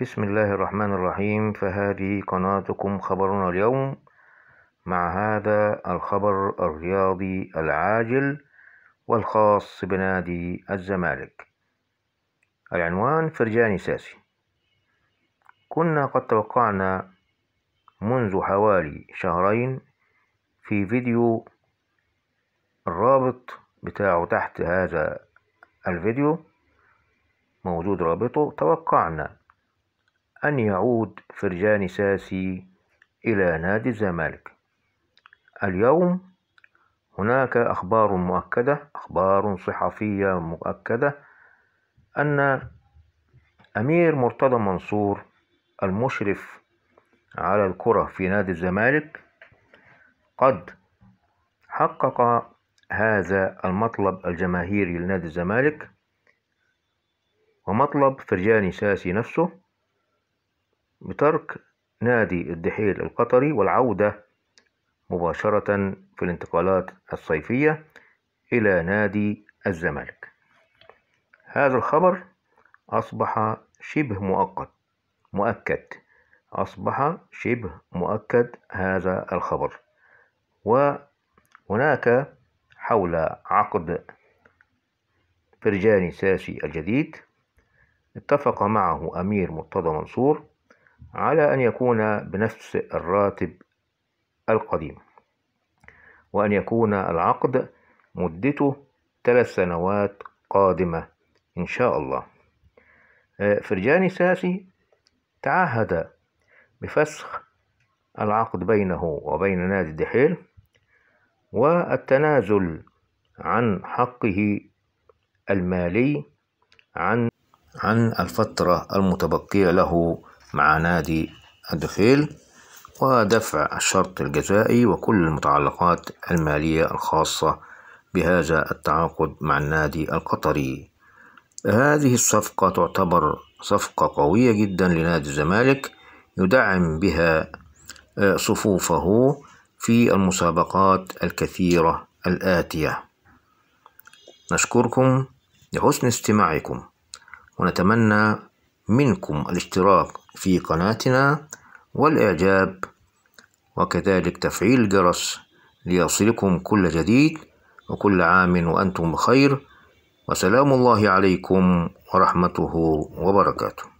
بسم الله الرحمن الرحيم فهذه قناتكم خبرنا اليوم مع هذا الخبر الرياضي العاجل والخاص بنادي الزمالك العنوان فرجاني ساسي كنا قد توقعنا منذ حوالي شهرين في فيديو الرابط بتاعه تحت هذا الفيديو موجود رابطه توقعنا أن يعود فرجان ساسي إلى نادي الزمالك اليوم هناك أخبار مؤكدة أخبار صحفية مؤكدة أن أمير مرتضى منصور المشرف على الكرة في نادي الزمالك قد حقق هذا المطلب الجماهيري لنادي الزمالك ومطلب فرجاني ساسي نفسه بترك نادي الدحيل القطري والعودة مباشرة في الانتقالات الصيفية إلى نادي الزمالك هذا الخبر أصبح شبه مؤقت مؤكد أصبح شبه مؤكد هذا الخبر وهناك حول عقد فرجاني ساسي الجديد اتفق معه أمير مرتضى منصور على أن يكون بنفس الراتب القديم وأن يكون العقد مدته ثلاث سنوات قادمة إن شاء الله آه، فرجاني ساسي تعهد بفسخ العقد بينه وبين نادي الدحيل والتنازل عن حقه المالي عن عن الفترة المتبقية له مع نادي الدخيل ودفع الشرط الجزائي وكل المتعلقات المالية الخاصة بهذا التعاقد مع النادي القطري هذه الصفقة تعتبر صفقة قوية جدا لنادي الزمالك يدعم بها آه، صفوفه في المسابقات الكثيرة الآتية نشكركم لحسن استماعكم ونتمنى منكم الاشتراك في قناتنا والإعجاب وكذلك تفعيل الجرس ليصلكم كل جديد وكل عام وأنتم بخير وسلام الله عليكم ورحمته وبركاته